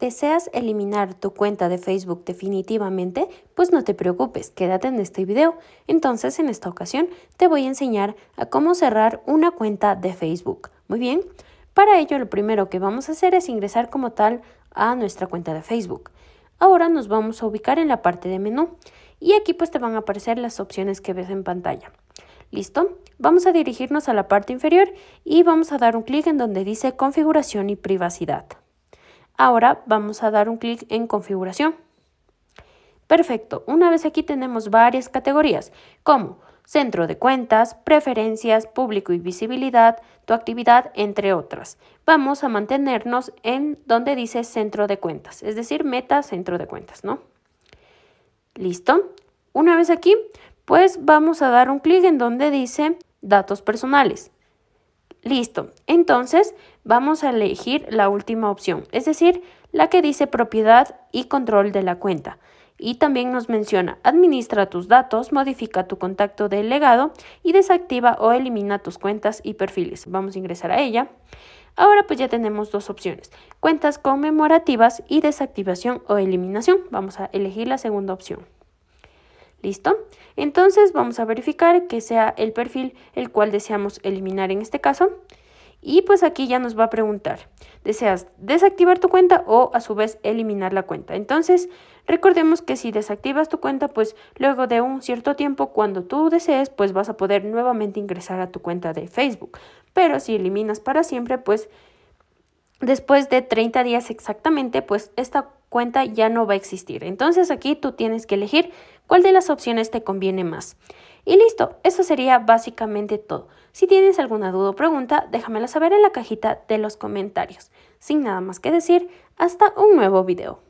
¿Deseas eliminar tu cuenta de Facebook definitivamente? Pues no te preocupes, quédate en este video. Entonces, en esta ocasión, te voy a enseñar a cómo cerrar una cuenta de Facebook. Muy bien, para ello lo primero que vamos a hacer es ingresar como tal a nuestra cuenta de Facebook. Ahora nos vamos a ubicar en la parte de menú y aquí pues te van a aparecer las opciones que ves en pantalla. ¿Listo? Vamos a dirigirnos a la parte inferior y vamos a dar un clic en donde dice configuración y privacidad. Ahora vamos a dar un clic en configuración. Perfecto, una vez aquí tenemos varias categorías como centro de cuentas, preferencias, público y visibilidad, tu actividad, entre otras. Vamos a mantenernos en donde dice centro de cuentas, es decir, meta centro de cuentas, ¿no? Listo. Una vez aquí, pues vamos a dar un clic en donde dice datos personales. Listo. Entonces vamos a elegir la última opción, es decir, la que dice propiedad y control de la cuenta. Y también nos menciona, administra tus datos, modifica tu contacto legado y desactiva o elimina tus cuentas y perfiles. Vamos a ingresar a ella. Ahora pues ya tenemos dos opciones, cuentas conmemorativas y desactivación o eliminación. Vamos a elegir la segunda opción. ¿Listo? Entonces vamos a verificar que sea el perfil el cual deseamos eliminar en este caso. Y pues aquí ya nos va a preguntar, ¿deseas desactivar tu cuenta o a su vez eliminar la cuenta? Entonces, recordemos que si desactivas tu cuenta, pues luego de un cierto tiempo, cuando tú desees, pues vas a poder nuevamente ingresar a tu cuenta de Facebook. Pero si eliminas para siempre, pues después de 30 días exactamente, pues esta cuenta ya no va a existir. Entonces aquí tú tienes que elegir cuál de las opciones te conviene más. Y listo, eso sería básicamente todo. Si tienes alguna duda o pregunta, déjamela saber en la cajita de los comentarios. Sin nada más que decir, hasta un nuevo video.